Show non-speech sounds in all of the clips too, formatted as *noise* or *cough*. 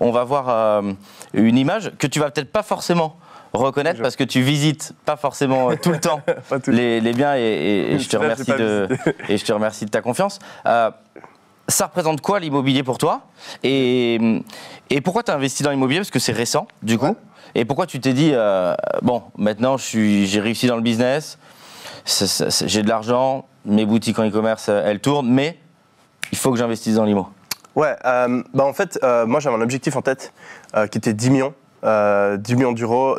on va voir euh, une image que tu vas peut-être pas forcément reconnaître parce que tu visites pas forcément euh, *laughs* tout le temps les, biens et, je te remercie de, *laughs* et je te remercie de ta confiance. Euh, ça représente quoi l'immobilier pour toi et, pourquoi tu as investi dans l'immobilier Parce que c'est récent, du coup. Et pourquoi tu t'es dit, bon, maintenant j'ai réussi dans le business, j'ai de l'argent, mes boutiques en e-commerce, elles tournent, mais il faut que j'investisse dans l'immo Ouais, euh, bah en fait, euh, moi j'avais un objectif en tête euh, qui était 10 millions, 10 millions d'euros.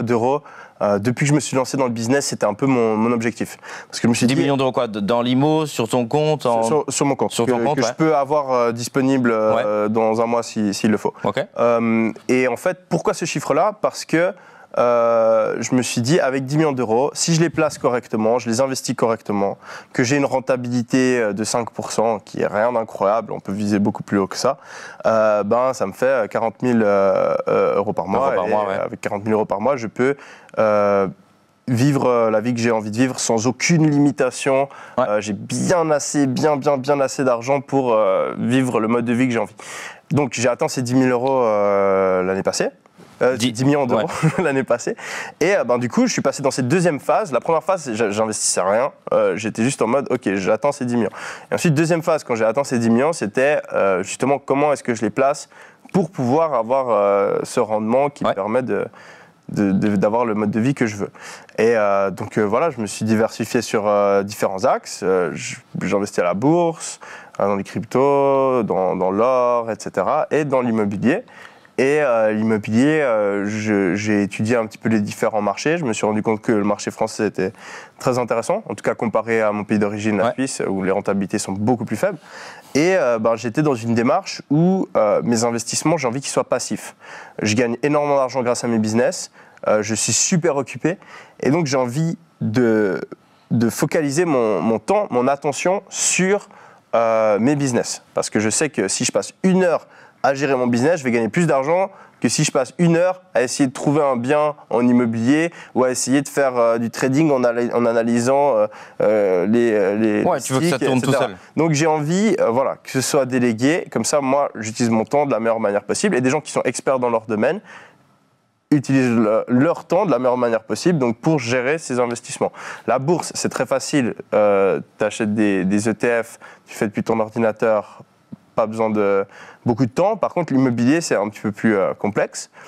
depuis que je me suis lancé dans le business, c'était un peu mon, objectif. Parce que je me suis 10 millions d'euros quoi Dans l'IMO, sur ton compte sur, mon compte. Sur ton compte, que je peux avoir disponible dans un mois s'il si, le faut. et en fait, pourquoi ce chiffre-là Parce que euh, je me suis dit, avec 10 millions d'euros, si je les place correctement, je les investis correctement, que j'ai une rentabilité euh, de 5%, qui est rien d'incroyable, on peut viser beaucoup plus haut que ça, euh, ben, ça me fait 40 000 euros par mois. Avec 40 000 euros par mois, je peux vivre la vie que j'ai envie de vivre sans aucune limitation. j'ai bien assez, bien, bien, bien assez d'argent pour vivre le mode de vie que j'ai envie. Donc j'ai atteint ces 10 000 euros l'année passée. 10, euh, millions *laughs* l'année passée. Et euh, ben, du coup, je suis passé dans cette deuxième phase. La première phase, j'investissais rien. Euh, j'étais juste en mode, OK, j'attends ces 10 millions. Et ensuite, deuxième phase, quand j'ai atteint ces 10 millions, c'était justement comment est-ce que je les place pour pouvoir avoir ce rendement qui me permet de d'avoir le mode de vie que je veux. Et donc voilà, je me suis diversifié sur différents axes. J'investis à la bourse, dans les cryptos, dans, dans l'or, etc. et dans l'immobilier. Et euh, l'immobilier, euh, j'ai étudié un petit peu les différents marchés. Je me suis rendu compte que le marché français était très intéressant, en tout cas comparé à mon pays d'origine, la Suisse, où les rentabilités sont beaucoup plus faibles. Et euh, ben, j'étais dans une démarche où mes investissements, j'ai envie qu'ils soient passifs. Je gagne énormément d'argent grâce à mes business, je suis super occupé, et donc j'ai envie de, de focaliser mon, mon, temps, mon attention sur mes business. Parce que je sais que si je passe une heure à gérer mon business, je vais gagner plus d'argent que si je passe une heure à essayer de trouver un bien en immobilier ou à essayer de faire euh, du trading en, en analysant euh, euh, les, les Ouais, tu veux que ça tourne tout seul. Donc j'ai envie, voilà, que ce soit délégué. Comme ça, moi, j'utilise mon temps de la meilleure manière possible. Et des gens qui sont experts dans leur domaine utilisent leur temps de la meilleure manière possible donc pour gérer ces investissements. La bourse, c'est très facile. tu achètes des, des ETF, tu fais depuis ton ordinateur pas besoin de beaucoup de temps. Par contre, l'immobilier, c'est un petit peu plus euh, complexe.